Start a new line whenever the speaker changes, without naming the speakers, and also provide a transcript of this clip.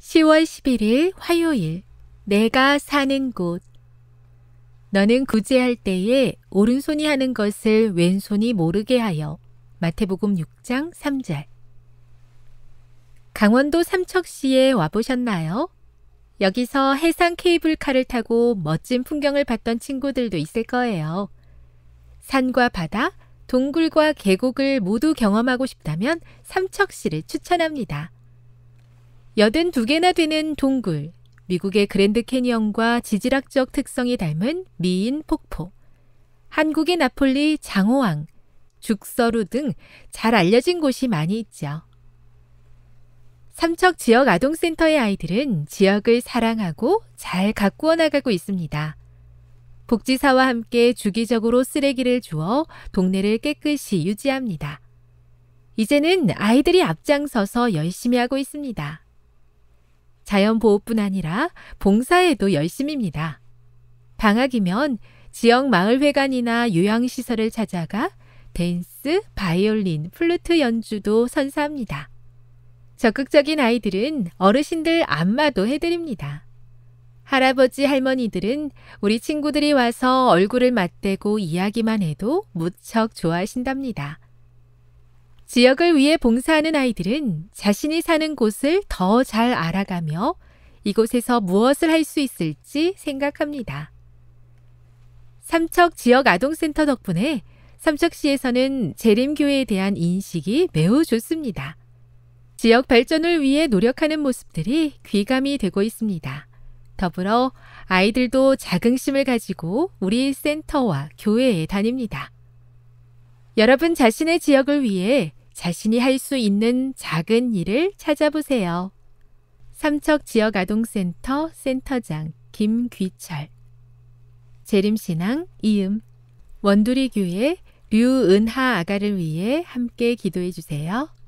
10월 11일 화요일 내가 사는 곳 너는 구제할 때에 오른손이 하는 것을 왼손이 모르게 하여 마태복음 6장 3절 강원도 삼척시에 와보셨나요? 여기서 해상 케이블카를 타고 멋진 풍경을 봤던 친구들도 있을 거예요. 산과 바다, 동굴과 계곡을 모두 경험하고 싶다면 삼척시를 추천합니다. 8 2 개나 되는 동굴, 미국의 그랜드 캐니언과 지질학적 특성이 닮은 미인 폭포, 한국의 나폴리 장호항, 죽서루 등 잘 알려진 곳이 많이 있죠. 삼척 지역 아동센터의 아이들은 지역을 사랑하고 잘 가꾸어 나가고 있습니다. 복지사와 함께 주기적으로 쓰레기를 주어 동네를 깨끗이 유지합니다. 이제는 아이들이 앞장서서 열심히 하고 있습니다. 자연보호뿐 아니라 봉사에도 열심입니다. 방학이면 지역 마을회관이나 요양시설을 찾아가 댄스, 바이올린, 플루트 연주도 선사합니다. 적극적인 아이들은 어르신들 안마도 해드립니다. 할아버지 할머니들은 우리 친구들이 와서 얼굴을 맞대고 이야기만 해도 무척 좋아하신답니다. 지역을 위해 봉사하는 아이들은 자신이 사는 곳을 더 잘 알아가며 이곳에서 무엇을 할 수 있을지 생각합니다. 삼척 지역 아동센터 덕분에 삼척시에서는 재림교회에 대한 인식이 매우 좋습니다. 지역 발전을 위해 노력하는 모습들이 귀감이 되고 있습니다. 더불어 아이들도 자긍심을 가지고 우리 센터와 교회에 다닙니다. 여러분 자신의 지역을 위해 자신이 할 수 있는 작은 일을 찾아보세요. 삼척 지역아동센터 센터장 김귀철 재림신앙 이음 원두리교회 류은하 아가를 위해 함께 기도해 주세요.